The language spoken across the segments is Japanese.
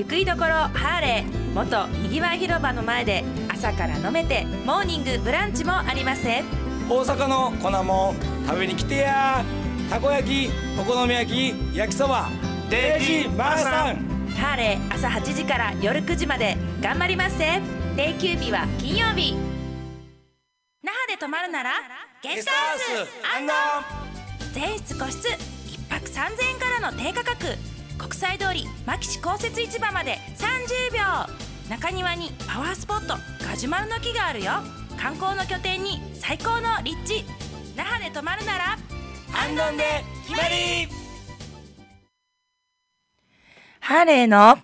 ゆくいどころハーレー元にぎわい広場の前で朝から飲めてモーニングブランチもあります大阪の粉も食べに来てやたこ焼きお好み焼き焼きそばデイジーマーさんハーレー朝8時から夜9時まで頑張りますぜ定休日は金曜日那覇で泊まるならゲストハウス全室個室1泊3000円からの低価格国際通り牧師公設市場まで30秒中庭にパワースポットガジュマルの木があるよ観光の拠点に最高の立地那覇で泊まるなら安穏で決まりハーレーの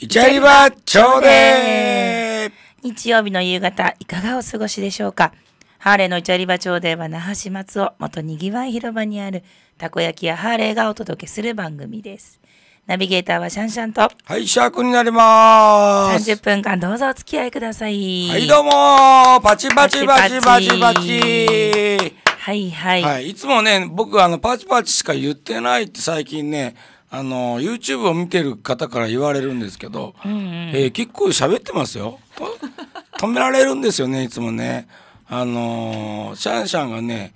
イチャリバ超で日曜日の夕方いかがお過ごしでしょうかハーレーのイチャリバ町では那覇市松尾元にぎわい広場にあるたこ焼きやハーレーがお届けする番組です。ナビゲーターはシャンシャンと。はい、シャークになります。30分間どうぞお付き合いください。はい、どうもパチパチパチパチパチはいはい。はい、いつもね、僕あの、パチパチしか言ってないって最近ね、あの、YouTube を見てる方から言われるんですけど、うんうん、えー、結構喋ってますよ。止められるんですよね、いつもね。あのー、シャンシャンがね、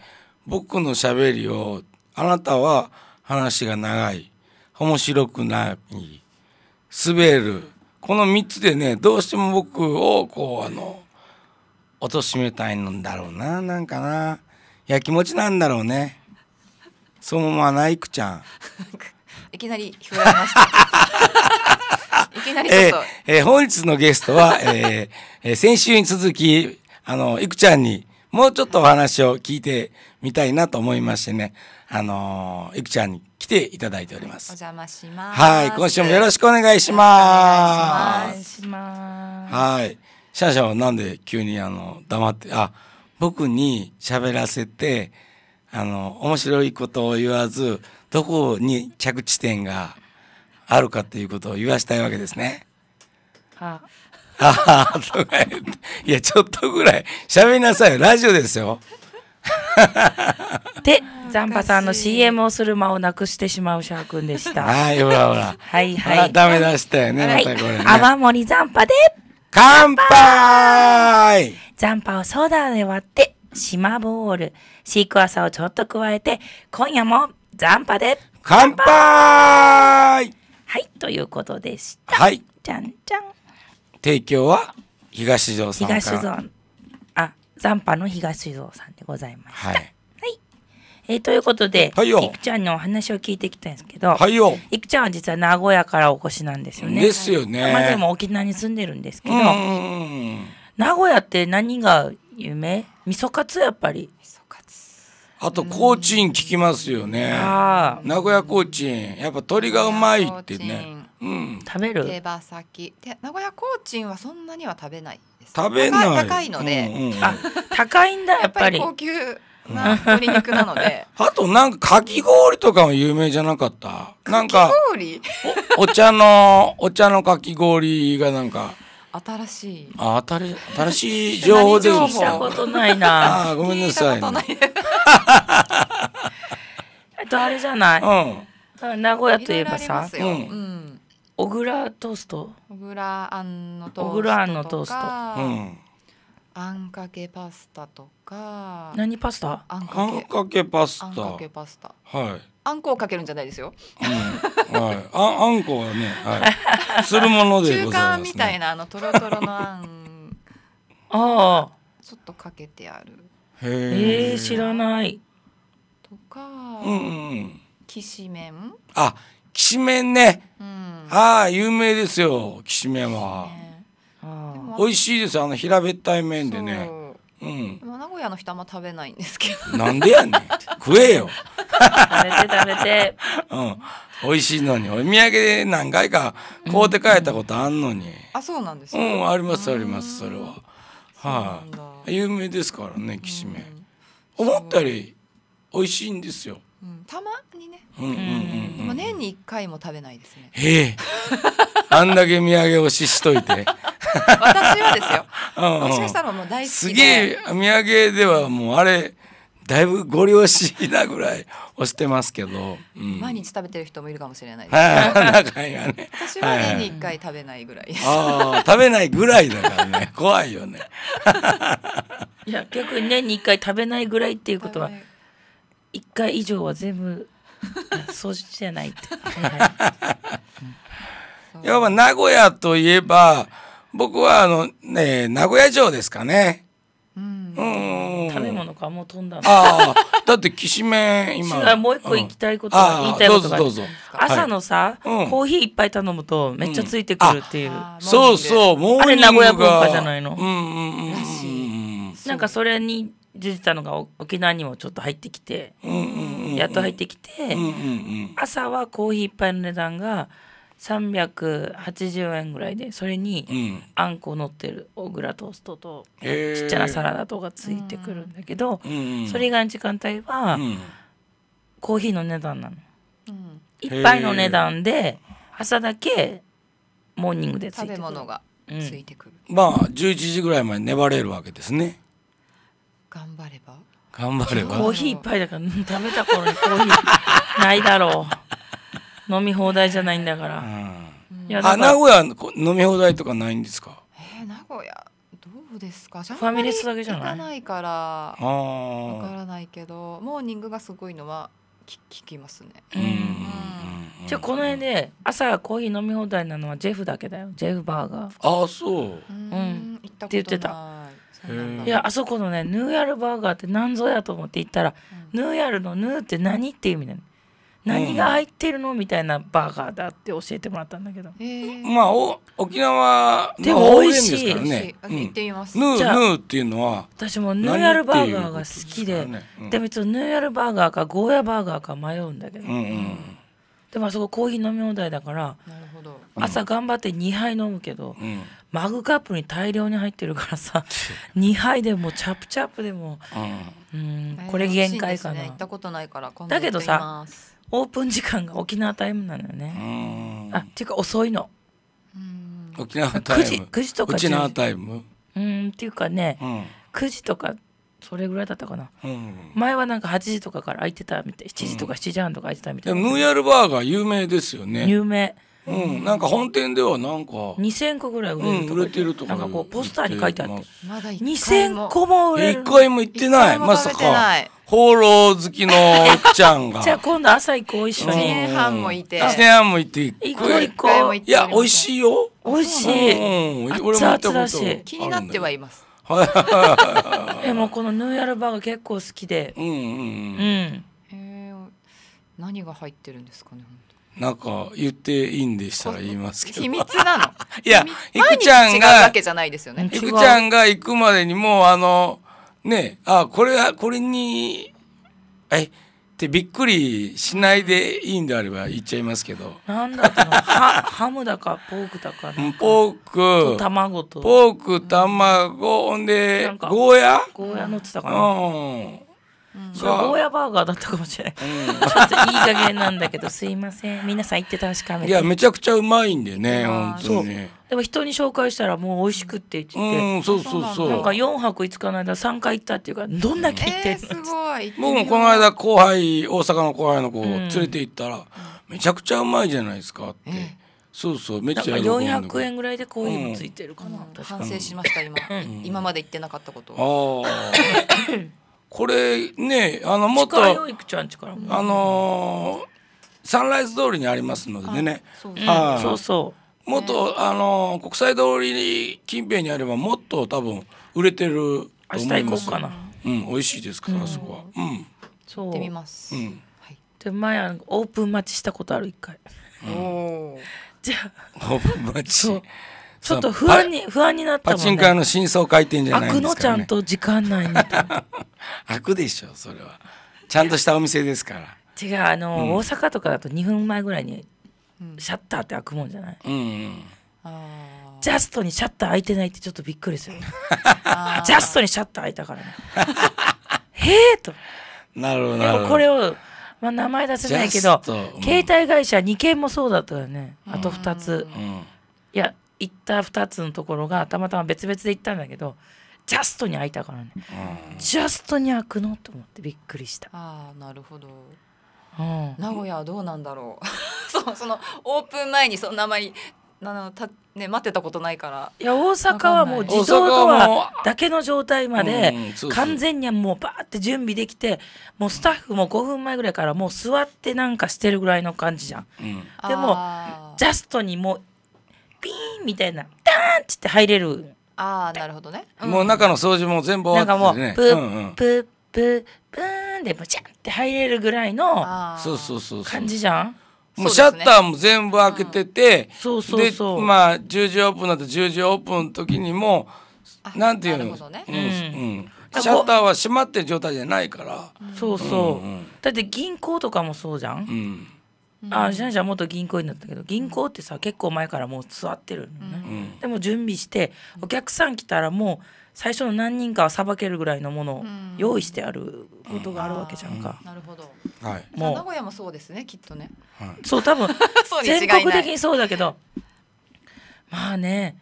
僕の喋りを、あなたは話が長い。面白くない、滑る。この3つでね、どうしても僕をこう、あの、貶めたいんだろうな、なんかな。や気持ちなんだろうね。そのままないくちゃん。いきなり振らました。いきなりえー、えー、本日のゲストは、えー、えー、先週に続き、あの、いくちゃんに、もうちょっとお話を聞いてみたいなと思いましてね、あのー、いくちゃんに来ていただいております。お邪魔します。はい、今週もよろしくお願いします。お願いします。はい。シャンシャンはなんで急にあの、黙って、あ、僕に喋らせて、あの、面白いことを言わず、どこに着地点があるかということを言わしたいわけですね。はああ、とか言って。いや、ちょっとぐらい喋りなさいよ。ラジオですよ。で、ザンパさんの CM をする間をなくしてしまうシャー君でした。はい、ほらほら。はいはい。ダメ出したよね、はい、またこれ、ね。泡盛ザンパで、乾杯ザンパをソーダで割って、島ボール、シークワサをちょっと加えて、今夜もザンパで、乾杯はい、ということでした。はい。じゃんじゃん。提供は東蔵さん東蔵あ残波の東蔵さんでございました、はい、はい、えー、ということで、はい、いくちゃんのお話を聞いてきたんですけど、はい、よいくちゃんは実は名古屋からお越しなんですよね。ですよね。まあ、でも沖縄に住んでるんですけど名古屋って何が有名味噌カツやっぱり。味あと高チン聞きますよね、名古屋高チン。やっぱ鳥がうまいってね、うん、食べる手羽先名古屋高チンはそんなには食べない食べない高いので、うんうんあ高いんだやっぱり高級な鶏肉なので あとなんかかき氷とかも有名じゃなかったなんかおお茶のお茶のかき氷がなんか新しい。新しい、新しい情報で。聞いたことないな。あ、ごめんなさい、ね。えと、あれじゃない。うん、名古屋といえばさ。いろ小倉トースト。小倉あんのトースト。小倉あんのトースト。うん。あんかけパスタとか何パスタあんかけかけパスタあんかけパスタはいあんこをかけるんじゃないですよ、うん、はい、ああんこはね、はい、するものでございます、ね、中華みたいなあのとろとろのあんああちょっとかけてあるへえ知らないとかうんうんきしめんあきしめんね、うん、ああ有名ですよきしめんは、ね美味しいですあの平べったい麺でねう、ん、名古屋の人あんま食べないんですけどなんでやねん食えよ食べて食べて、うん、美味しいのにお土産で何回か買うて帰ったことあんのに、うん、あそうなんですかうんありますありますそれははい、あ、有名ですからねきしめ思ったより美味しいんですよ、うん、たまにねうんうんうん、うん、年に1回も食べないですねへえあんだけ土産をししといて私はですよ、もしかしたらもう大好きすげえ土産ではもうあれだいぶご両親なぐらい押してますけど、うん、毎日食べてる人もいるかもしれないです、はね、私は年に1回食べないぐらいです、食べないぐらいだからね 怖いよね いや逆に年に1回食べないぐらいっていうことは1回以上は全部掃除じゃないって、はい、やっぱ名古屋といえば僕はあの、ね、名古屋城ですかね。うん、うん食べ物かもう飛んだああだってきしめ今もう一個行きたいこと、言いたいことが朝のさ、はい、コーヒーいっぱい頼むとめっちゃついてくるっていう、うん、そうそうもうあれ名古屋文化じゃないのうんうんうん、なんかそれに出てたのが沖縄にもちょっと入ってきて、うんうんうんうん、やっと入ってきて、うんうんうん、朝はコーヒーいっぱいの値段が380円ぐらいでそれにあんこ乗ってる小倉トーストとちっちゃなサラダとかついてくるんだけど、それ以外の時間帯は、コーヒーの値段なの。一杯の値段で朝だけモーニングでついてくる食べ物がついてくる、まあ11時ぐらいまで粘れるわけですね頑張れば頑張ればコーヒー一杯だから食べた頃にコーヒーないだろう飲み放題じゃないんだから。うん、いやあ名古屋飲み放題とかないんですか。えー、名古屋どうですか。ファミレスだけじゃない。行かないからわからないけど、モーニングがすごいのは聞聞きますね。じゃあこの辺で朝コーヒー飲み放題なのはジェフだけだよ。ジェフバーガー。ああそう。うん。って言ってた。いやあそこのねヌーヤルバーガーってなんぞやと思って行ったら、うん、ヌーヤルのヌーって何っていう意味なの。何が入ってるのみたいなバーガーだって教えてもらったんだけど、まあお沖縄でも美味しいですからね、うん、ってますヌーヌーっていうのは私もヌーヤルバーガーが好きででもちょもヌーヤルバーガーかゴーヤバーガーか迷うんだけど、でもあそこコーヒー飲み放題だから朝頑張って2杯飲むけど、マグカップに大量に入ってるからさ2 杯でもチャプチャプでも、うんこれ限界かな、だけどさオープン時間が沖縄タイムなのよねあっていうか遅いの沖縄タイム9時九時とか沖縄タイムうんっていうかね、うん、9時とかそれぐらいだったかな、うん、前はなんか8時とかから空いてたみたい7時とか7時半とか空いてたみたいな、ムーヤルバーガー有名ですよね有名うん、なんか本店ではなんか2000個ぐらい売れ売れてるとかなんかこうポスターに書いてあってま2000個も売れる1回も行ってないまさか放浪好きの奥ちゃんが。じゃあ今度朝行こう一緒に。1年半もいて。1年半もいて。行こう行こう。いや、美味しいよ。美味しい。うん、俺も行った気になってはいます。でもこのヌーヤルバーが結構好きで。うんうんうん。へ何が入ってるんですかねなんか言っていいんでしたら言いますけど秘密なの いやいくちゃんがいくちゃんが行くまでにもうあのねあこれはこれにえってびっくりしないでいいんであれば言っちゃいますけどなんだったの ハムだかポークだかポーク卵とポーク卵ほんでゴーヤゴーヤのってたかなうんそゴーヤバーガーだったかもしれない、ちょっといい加減なんだけどすいません皆さん言って確かめていやめちゃくちゃうまいんでね本当にでも人に紹介したらもう美味しくって言ってうんそうそうそうなんか4泊5日の間3回行ったっていうかどんだけ行ってすごい僕もこの間後輩大阪の後輩の子を連れて行ったら、めちゃくちゃうまいじゃないですかって、そうそうめっちゃ400円ぐらいでこういうのついてるかな、反省しました今、今まで行ってなかったことああ これねあのもっとあのサンライズ通りにありますのでねそうそうもっと、あの国際通りに近辺にあればもっと多分売れてると思いますうん美味しいですから、あそこはうんそう行ってみます、うんはい、で前オープン待ちしたことある一回、うん、じゃあ オープン待ちちょっと不安に不安になったもん、ね、パチンコ屋の真相てんじゃないですか、ね、のちゃんと時間内にくでしょそれはちゃんとしたお店ですから違うあの、うん、大阪とかだと2分前ぐらいにシャッターって開くもんじゃない、うんうん、ジャストにシャッター開いてないってちょっとびっくりするジャストにシャッター開いたからね へえとなるほどでもこれを、まあ、名前出せないけど、うん、携帯会社2件もそうだったよねあと2つ、いや行った2つのところがたまたま別々で行ったんだけどジャストに開いたからね、ジャストに開くのと思ってびっくりしたああなるほど、うん、名古屋はどうなんだろうそう そのオープン前にそんなあまりなた、ね、待ってたことないからいや大阪はもう自動ドアだけの状態まで完全にもうバーって準備できてもうスタッフも5分前ぐらいからもう座ってなんかしてるぐらいの感じじゃん、うん、でもジャストにもうみたいなダーンってって入れるああなるほどね、うん、もう中の掃除も全部終わって、ね、なんかもうプー、プープープーンでブチャンって入れるぐらいのそうそうそう感じじゃんもうシャッターも全部開けてて、そう、そうん、でまあ10時オープンだと10時オープンの時にもなんていうの、ね、うん、うんシャッターは閉まってる状態じゃないから。そうそう。うんうん、だって銀行とかもそうじゃん。うん、ああシャン元銀行員だったけど銀行ってさ結構前からもう座ってるのね、うん、でも準備してお客さん来たらもう最初の何人かはさばけるぐらいのものを用意してあることがあるわけじゃんか、うん、なるほど、はい、もう名古屋もそうですねきっとね、はい、そう多分 全国的にそうだけどまあね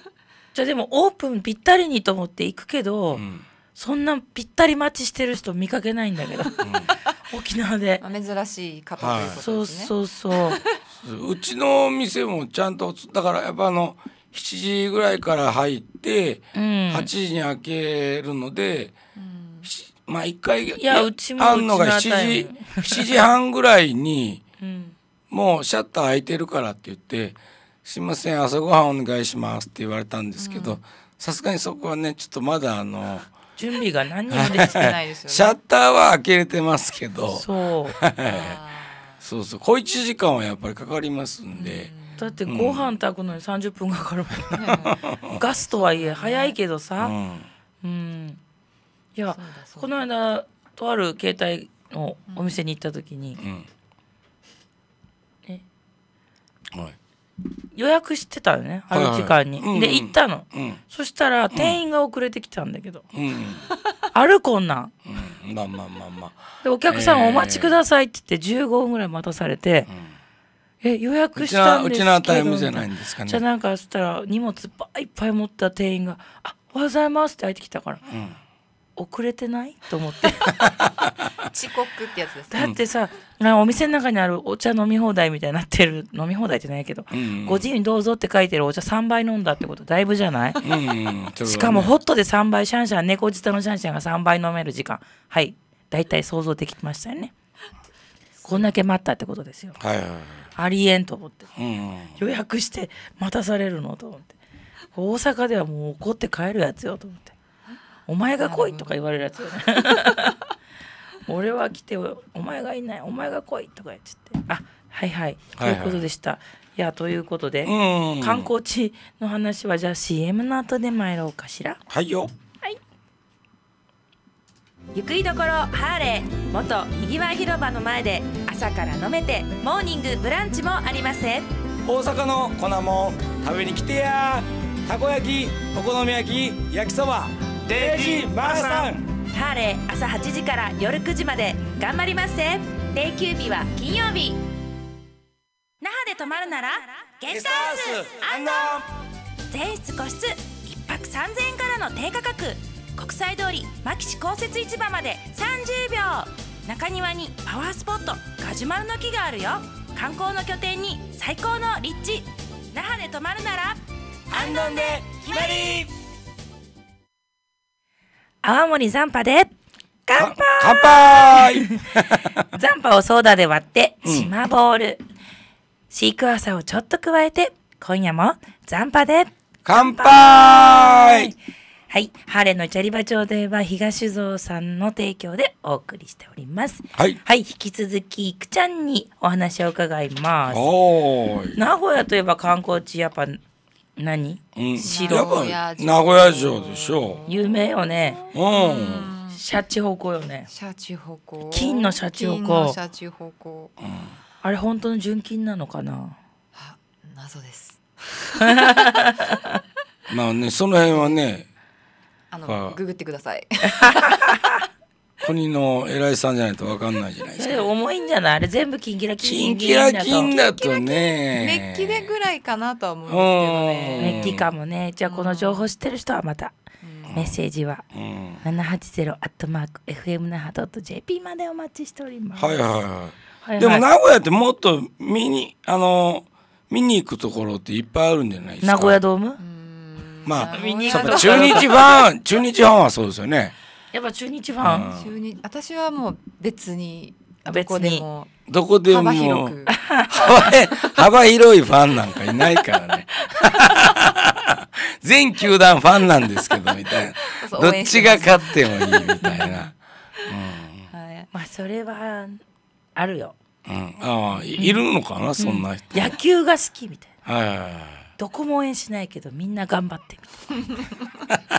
じゃあでもオープンぴったりにと思って行くけど、うん、そんなぴったり待ちしてる人見かけないんだけど。沖縄で珍しい方ですね、はい、そうそうそう うちの店もちゃんとだからやっぱあの7時ぐらいから入って、うん、8時に開けるので、うん、まあ一回うあんのが7時七時半ぐらいに、うん、もうシャッター開いてるからって言って「すいません朝ごはんお願いします」って言われたんですけどさすがにそこはねちょっとまだあの。準備が何にもできてないですよねシャッターは開けれてますけど そうそうそう小1時間はやっぱりかかりますんで、うんだってご飯炊くのに30分かかるもんね、ガスとはいえ早いけどさ、うん、うん、いやこの間とある携帯のお店に行った時に、うん、え、はい予約してたよねあの時間に、はいはい、で、行ったの、うん、そしたら店員が遅れてきたんだけど、うん、あるこんなん、まあまあまあまあでお客さんお待ちくださいって言って15分ぐらい待たされて、え予約したんですけどうちのタイムじゃないんですかねじゃあなんかそしたら荷物いっぱい持った店員が「あおはようございます」って入ってきたから、うん遅れてないと思って遅刻ってやつです、だってさお店の中にあるお茶飲み放題みたいになってる飲み放題ってないけど、うんご自由にどうぞって書いてるお茶3杯飲んだってことだいぶじゃない、しかもホットで3杯シャンシャン猫舌のシャンシャンが3杯飲める時間はいだいたい想像できましたよねこんだけ待ったってことですよ、はいはいはい、ありえんと思って、うんうん、予約して待たされるのと思って大阪ではもう怒って帰るやつよと思ってお前が来いとか言われるやつ、ね、俺は来てお前がいないお前が来いとか言っってあはいはいということでした、はいはいいやということで、観光地の話はじゃあ CM の後で参ろうかしらはいよはいゆくいどころハーレー元にぎわい広場の前で朝から飲めてモーニングブランチもありません大阪の粉も食べに来てやたこ焼きお好み焼き焼きそばデイジーマーさんハーレー朝8時から夜9時まで頑張りますね定休日は金曜日那覇で泊まるならゲストハウス全室個室1泊3000円からの低価格国際通り牧師公設市場まで30秒中庭にパワースポットガジュマルの木があるよ観光の拠点に最高の立地那覇で泊まるなら安納で決まり泡盛残波で乾杯乾杯 残波をソーダで割って島ボール、飼育シークワーサーをちょっと加えて今夜も残波で乾杯はい、ハーレのチャリバ町では東蔵さんの提供でお送りしております。はい、はい、引き続きいくちゃんにお話を伺います。名古屋といえば観光地やっぱ何、うん、白やっぱ名古屋城でしょう有名よねうんシャチホコよねシャチホコ金のシャチホコシャチホコ、うん、あれ本当の純金なのかな謎です まあねその辺はねあのググってください 国の偉いさんじゃないと分かんないじゃないですか。重いんじゃないあれ全部キンキラキン。キンキラキンだとね。メッキでぐらいかなとは思うんですけどね。メッキかもね。じゃあこの情報知ってる人はまた。メッセージは七八ゼロアットマーク fm 那覇ドット jp までお待ちしております。はいはいはい。はいはい、でも名古屋ってもっと見にあの見に行くところっていっぱいあるんじゃないですか。名古屋ドーム。まあ、中日ファン、中日ファンはそうですよね。やっぱ中日ファン、中日私はもう別にどこでもどこでも幅広く幅広いファンなんかいないからね 全球団ファンなんですけどみたいなどっちが勝ってもいいみたいな、うん、はい、まあそれはあるよ、うん、ああいるのかな、うん、そんな人野球が好きみたいなはいはいはいどこも応援しないけどみんな頑張ってみた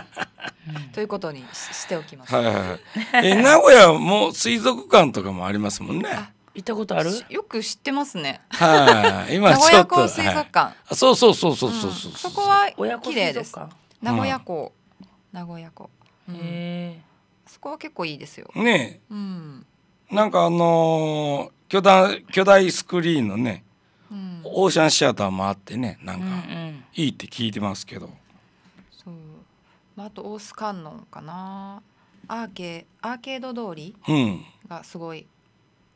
うん、ということにしておきます、はいはい え名古屋も水族館とかもありますもんね行ったことあるよく知ってますねはい、今名古屋港水族館、はい、そうそうそうそうそうそう、うん、そこは綺麗です名古屋港、うん、名古屋港、うへえそこは結構いいですよねうん、なんかあのー、巨大巨大スクリーンのねうん、オーシャンシアターもあってねなんかいいって聞いてますけど、うんうん、そう、まあ、あとオース観音かなアーケアーケード通りがすごい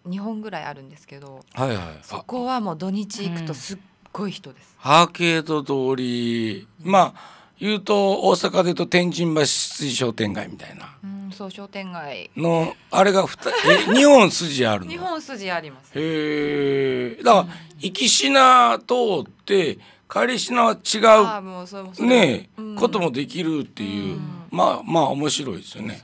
2本ぐらいあるんですけど、うん、はいはい、そこはもう土日行くとすっごい人です。アーケード通りまあ言うと大阪で言うと天神橋筋商店街みたいな、うん、そう商店街のあれが2 本筋あるの本筋ありますへえだから行き品通って帰りしは違うねこともできるっていう、まあまあ面白いですよね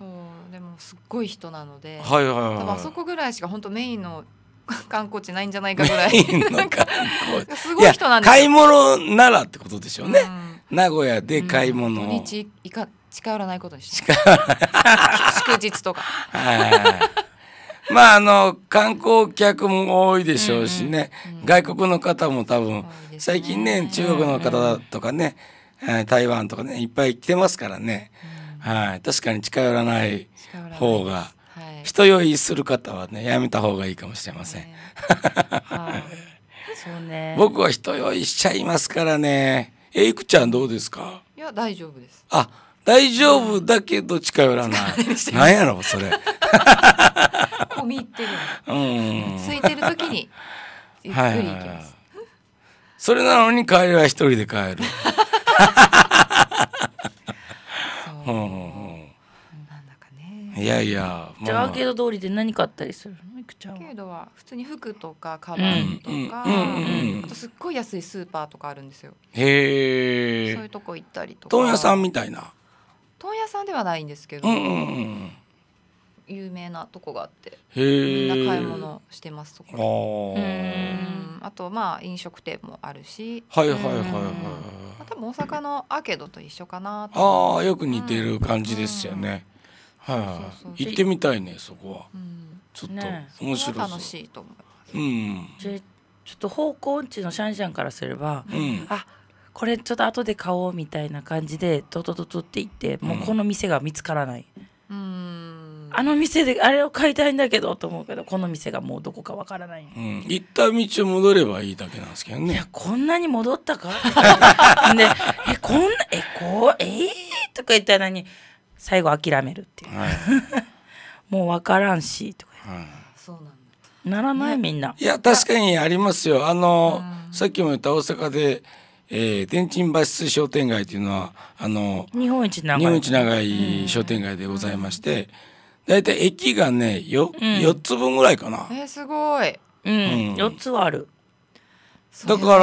でもすっごい人なので、はいはいはい、あそこぐらいしか本当メインの 観光地ないんじゃないかぐらいすごい人なんです買い物ならってことでしょうね、うん名古屋で買い物を、うん、日いか近寄らないことにして 祝日とかまああの観光客も多いでしょうしね、うんうん、外国の方も多分、ね、最近ね中国の方とかね、うんうん、台湾とかねいっぱい来てますからね、うん、はい確かに近寄らない方が人酔いする方はねやめた方がいいかもしれません、はい、そうね僕は人酔いしちゃいますからねえいくちゃんどうですかいや大丈夫ですあ大丈夫だけど近寄らない。なんやろそれ。込み入ってる。うん。空いてる時にゆっくり行きます。それなのに帰りは一人で帰る。うん。いやいやじゃあアーケード通りで何買ったりするのいくちゃんアーケードは普通に服とかカバンとか、あとすっごい安いスーパーとかあるんですよへえそういうとこ行ったりとか問屋さんみたいな問屋さんではないんですけど、有名なとこがあってみんな買い物してますとかあとまあ飲食店もあるしはいはいはいはい、多分大阪のアーケードと一緒かなああよく似てる感じですよね、はい行ってみたいねそこは、うん、ちょっと、ね、面白そう楽しいと思う、うん、でちょっと方向音痴のシャンシャンからすれば、うん、あこれちょっと後で買おうみたいな感じでドドドドって行ってもうこの店が見つからない、うん、あの店であれを買いたいんだけどと思うけどこの店がもうどこかわからない、うん、行った道を戻ればいいだけなんですけどねいやこんなに戻ったか でえこんなえこうえー、とか言ったらに最後諦めるっていう、はい、もう分からんしとか、はい、ならないみんな。いや確かにありますよあの、さっきも言った大阪でえー、天神橋筋商店街というのはあの日本一長い日本一長い商店街でございまして、大体駅がねよ、うん、4つ分ぐらいかな。えー、すごい、うんうん、つあるだか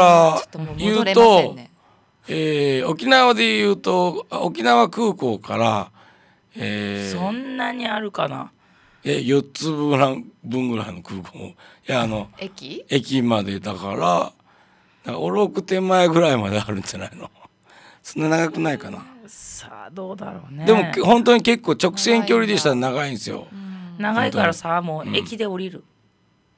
ら言うと、ねえー、沖縄で言うと沖縄空港からえそんなにあるかなえ四つ分ぐらいの空港いやあの 駅駅までだからおろく手前ぐらいまであるんじゃないの そんな長くないかなさあどうだろうねでも本当に結構直線距離でしたら長いんですよ長いからさもう駅で降りる、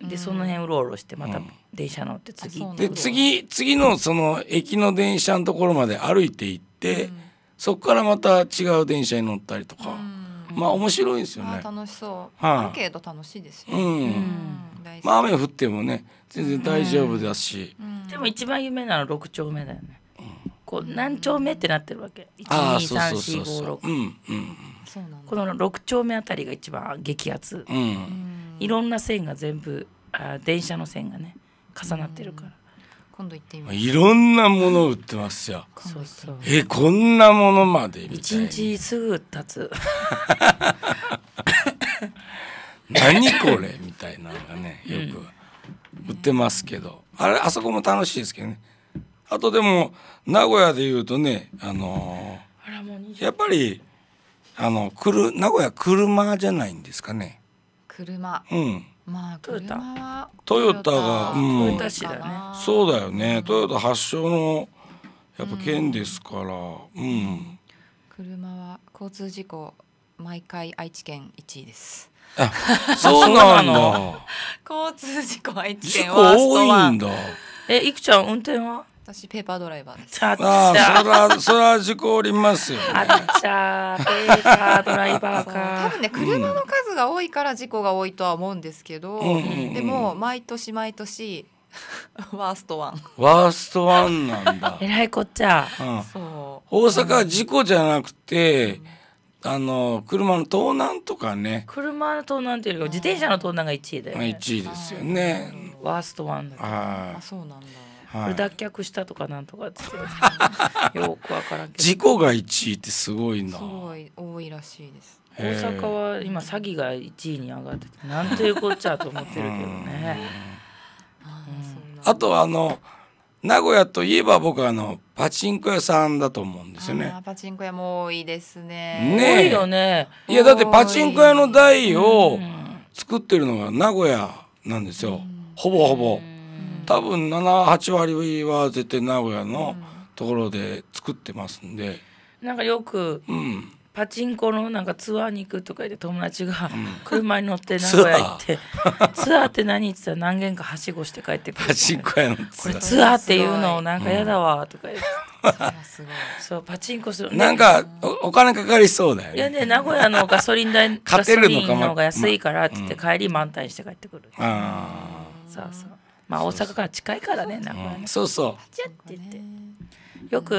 でその辺うろうろしてまた電車乗って次、で次次のその駅の電車のところまで歩いて行って、うんそこからまた違う電車に乗ったりとか、まあ面白いですよね。楽しそう。アーケート楽しいですよ、ね。まあ雨降ってもね全然大丈夫だし、でも一番有名なの六丁目だよね。こう何丁目ってなってるわけ。一二三四五六。この六丁目あたりが一番激アツ。いろんな線が全部あ電車の線がね重なってるから。今度行ってみますいろんなもの売ってますよそうそうえこんなものまでみたい一日すぐ経つ何これみたいなのがねよく売ってますけど、あれあそこも楽しいですけどねあとでも名古屋でいうとねあのー、やっぱりあの来る名古屋車じゃないんですかね車うんまあ、トヨタトヨタが、うねそうだよねトヨタ発祥のやっぱ県ですから、うん、車は交通事故毎回愛知県1位です。あ そうなんだ。交通事故愛知県ワーストワン。え、いくちゃん運転は？私ペーパードライバーです。ああ、それは、それは事故りますよ、ね、あっちゃペーパードライバーか。多分ね、車の数が多いから事故が多いとは思うんですけど、うん、でも毎年毎年。ワーストワン。ワーストワンなんだ。え らいこっちゃ。うん、そう。大阪は事故じゃなくて。うんあの車の盗難とかね車の盗難というよ自転車の盗難が1位だよね1位ですよねワーストワンだああそうなんだはい、脱却したとかなんとかってっよくわからんけど事故が1位ってすごいなすごい多いらしいです大阪は今詐欺が1位に上がっててなんていうこっちゃと思ってるけどね、うん、あとあの名古屋といえば僕あのパチンコ屋さんだと思うんですよね。パチンコ屋も多いですね。ね多いよね。いやだってパチンコ屋の台を作ってるのが名古屋なんですよ。ほぼほぼ。多分78割は絶対名古屋のところで作ってますんで。なんかよく、うん、パチンコのなんかツアーに行くとか言って友達が車に乗って 名古屋行って、うん、ツアーって何って言ったら何軒かはしごして帰ってくる、パチンコやのこれツアーっていうのなんか嫌だわとか言って。そうパチンコする、ね、なんかお金かかりそうだよ、ね、いやね名古屋のガソリン代 ガソリンの方が安いからって言って帰り満タンして帰ってくる、うん、そうそうまあ大阪から近いからね名古屋そうそうちゃってってよく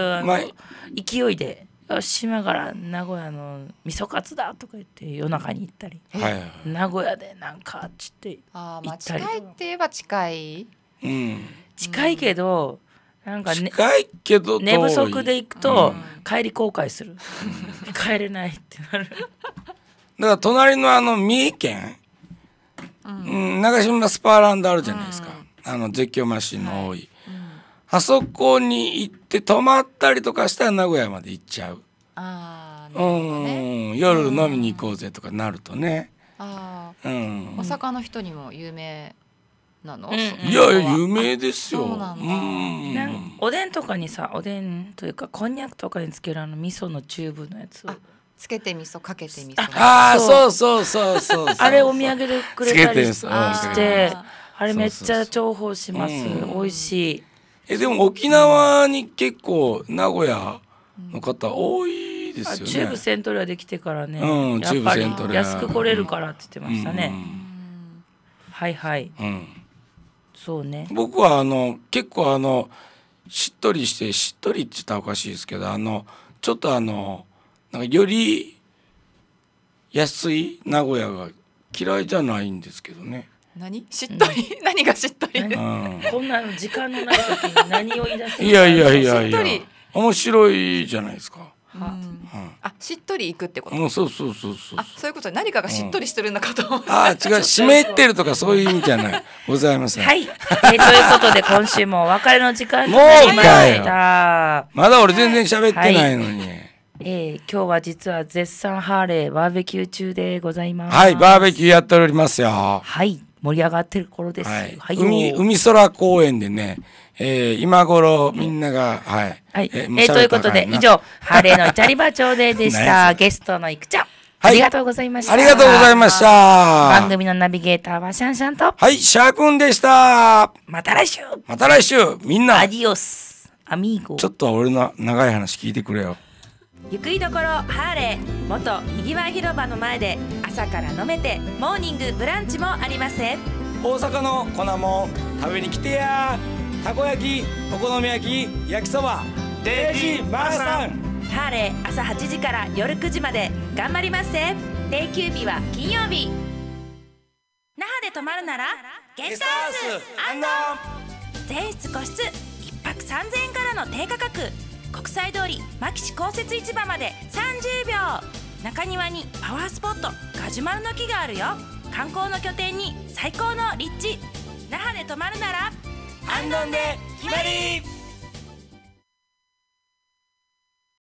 勢いで島から名古屋の味噌カツだとか言って夜中に行ったり、名古屋でなんかっちって行ったりあ、まあ、近いって言えば近い、うん、近いけど、なんか、ね、近いけど寝不足で行くと、帰り後悔する帰れないってなるだから隣のあの三重県、うん、長島スパーランドあるじゃないですか、あの絶叫マシンの多い、はいうん、あそこに行って泊まったりとかしたら名古屋まで行っちゃう。あね、うん夜飲みに行こうぜとかなるとね。ああ、うん、大阪の人にも有名なの、うん、いや有名ですようなんおでんとかにさおでんというかこんにゃくとかにつけるあの味噌のチューブのやつつけて味噌かけて味噌ああそうそうそうそうあれお土産でくれたりしてあれめっちゃ重宝します、うん美味しいえでも沖縄に結構名古屋の方多いですよね。中部セントレアできてからね、うん中部セントレア安く来れるからって言ってましたね、はいはいうんそうね僕はあの結構あのしっとりしてしっとりって言ったらおかしいですけどあのちょっとあのなんかより安い名古屋が嫌いじゃないんですけどね。何しっとり、うん、何がしっとり、うん、こんな時間のない時に何を言い出すいやいやいやいや面白いじゃないですか。うん、あ、しっとりいくってこと。そうそうそうそう。あ、そういうこと、何かがしっとりしてるのかと思っあ、違う、湿ってるとか、そういう意味じゃない。ございません。はい。えー、ということで、今週もお別れの時間になりました。まだ俺全然喋ってないのに。はいえー、今日は実は絶賛ハーレーバーベキュー中でございます。はい、バーベキューやっておりますよ。はい。盛り上がってる頃です。はい。はい、海海空公園でね、えー、今頃みんなが、はい。はい。えー、えー、ということで、以上、晴れのチャリバ朝礼でした。ゲストのいくちゃん。はい、ありがとうございました。ありがとうございました。番組のナビゲーターはシャンシャンと。はい、シャーくんでした。また来週。また来週。みんな。アディオス。アミーゴ。ちょっと俺の長い話聞いてくれよ。ゆくいどころハーレー元にぎわい広場の前で朝から飲めてモーニングブランチもありますぜ大阪の粉も食べに来てやたこ焼きお好み焼き焼きそばデイジーマーさんハーレー朝8時から夜9時まで頑張りますぜ定休日は金曜日那覇で泊まるならゲストハウス全室個室1泊3000円からの低価格国際通り牧師公設市場まで30秒中庭にパワースポットガジュマルの木があるよ観光の拠点に最高の立地那覇で泊まるなら安穏で決まり